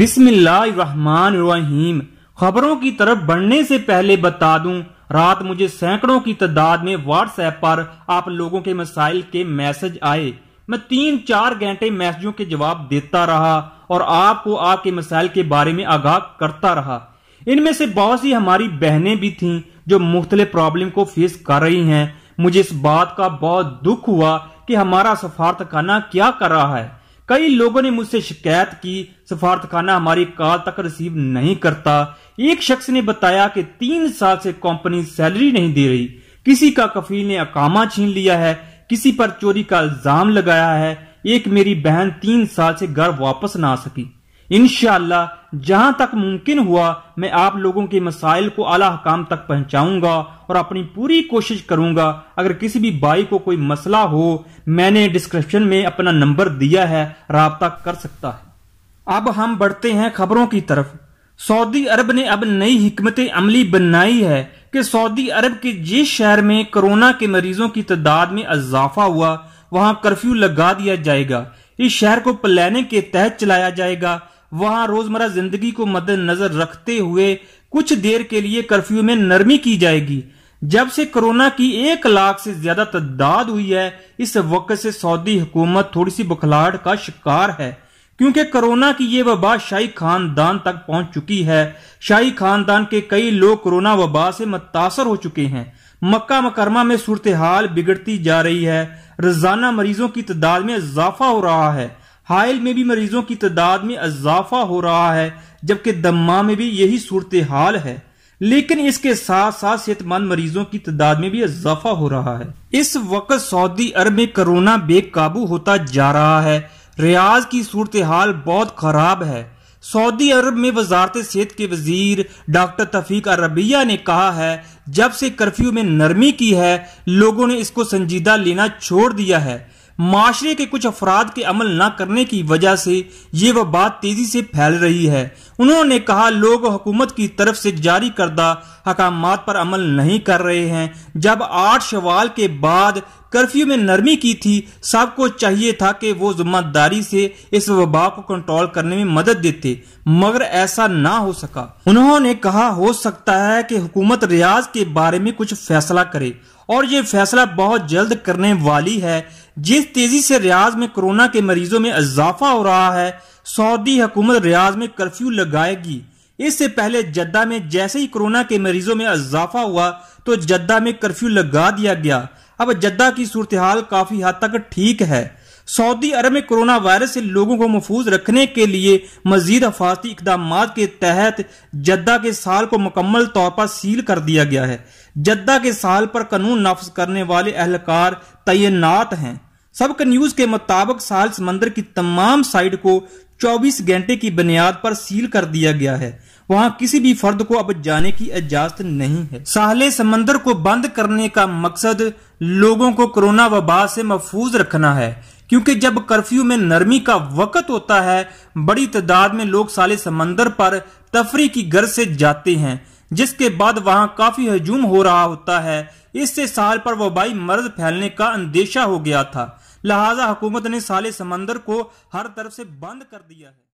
बिस्मिल्लाहिर्रहमानिर्रहीम खबरों की तरफ बढ़ने से पहले बता दूं रात मुझे सैकड़ों की तादाद में व्हाट्सएप पर आप लोगों के मसाइल के मैसेज आए मैं तीन चार घंटे मैसेजों के जवाब देता रहा और आपको आपके मसाइल के बारे में आगाह करता रहा इनमें से बहुत सी हमारी बहनें भी थीं जो मुख्तलि प्रॉब्लम को फेस कर रही हैं मुझे इस बात का बहुत दुख हुआ कि हमारा सफारतखाना क्या कर रहा है कई लोगों ने मुझसे शिकायत की सफारतखाना हमारी कॉल तक रिसीव नहीं करता एक शख्स ने बताया कि तीन साल से कंपनी सैलरी नहीं दे रही किसी का कफील ने अकामा छीन लिया है किसी पर चोरी का इल्जाम लगाया है एक मेरी बहन तीन साल से घर वापस ना आ सकी इनशाला जहां तक मुमकिन हुआ मैं आप लोगों के मसाइल को आला हकाम तक पहुँचाऊंगा और अपनी पूरी कोशिश करूंगा अगर किसी भी बाई को कोई मसला हो मैंने डिस्क्रिप्शन में अपना नंबर दिया है रबता कर सकता है अब हम बढ़ते हैं खबरों की तरफ सऊदी अरब ने अब नई हमत अमली बनाई है कि सऊदी अरब के जिस शहर में कोरोना के मरीजों की तादाद में इजाफा हुआ वहां कर्फ्यू लगा दिया जाएगा इस शहर को प्लानिंग के तहत चलाया जाएगा वहां रोजमर्रा जिंदगी को मद्देनजर रखते हुए कुछ देर के लिए कर्फ्यू में नरमी की जाएगी जब से कोरोना की एक लाख से ज्यादा तदाद हुई है इस वक्त से सऊदी हुकूमत थोड़ी सी बुखलाहट का शिकार है क्योंकि कोरोना की ये वबा शाही खानदान तक पहुंच चुकी है शाही खानदान के कई लोग कोरोना वबा से मुतासर हो चुके हैं मक्का मकरमा में सूरत हाल बिगड़ती जा रही है रोजाना मरीजों की तादाद में इजाफा हो रहा है हाइल में भी मरीजों की तादाद में इजाफा हो रहा है जबकि दम्मा में भी यही सूरत हाल है लेकिन इसके साथ साथ सेहतमंद मरीजों की तादाद में भी इजाफा हो रहा है इस वक्त सऊदी अरब में कोरोना बेकाबू होता जा रहा है रियाज की सूरत हाल बहुत खराब है सऊदी अरब में वजारत सेहत के वजीर डॉक्टर तफीक अरबिया ने कहा है जब से कर्फ्यू में नरमी की है लोगों ने इसको संजीदा लेना छोड़ दिया है माशरे के कुछ अफराद के अमल न करने की वजह से ये वबात तेज़ी से फैल रही है उन्होंने कहा लोग हुकूमत की तरफ से जारी करदा हकाम पर अमल नहीं कर रहे हैं जब आठ शवाल के बाद कर्फ्यू में नरमी की थी सबको चाहिए था कि वो जिम्मेदारी से इस वबा को कंट्रोल करने में मदद देते मगर ऐसा ना हो सका उन्होंने कहा हो सकता है कि हुकूमत रियाज के बारे में कुछ फैसला करे और ये फैसला बहुत जल्द करने वाली है जिस तेजी से रियाज में कोरोना के मरीजों में इजाफा हो रहा है सऊदी हुकूमत रियाज में कर्फ्यू लगाएगी इससे पहले जद्दा में जैसे ही कोरोना के मरीजों में इजाफा हुआ तो जद्दा में कर्फ्यू लगा दिया गया अब जद्दा की सूरत हाल काफी हद तक ठीक है सऊदी अरब में कोरोना वायरस से लोगों को महफूज रखने के लिए मजीद हफाजती इकदाम के तहत जद्दा के साल को मुकम्मल तौर पर सील कर दिया गया है जद्दा के साल पर कानून नाफज करने वाले अहलकार तैनात हैं सबक न्यूज के मुताबिक साल समंदर की तमाम साइट को 24 घंटे की बुनियाद पर सील कर दिया गया है वहाँ किसी भी फर्द को अब जाने की इजाजत नहीं है साहले समंदर को बंद करने का मकसद लोगों को कोरोना वबा से महफूज रखना है क्योंकि जब कर्फ्यू में नरमी का वक़्त होता है बड़ी तादाद में लोग साले समंदर पर तफरी की गर्ज से जाते हैं जिसके बाद वहां काफी हजूम हो रहा होता है इससे साल पर वबाई मर्ज फैलने का अंदेशा हो गया था लिहाजा हुकूमत ने साले समंदर को हर तरफ से बंद कर दिया है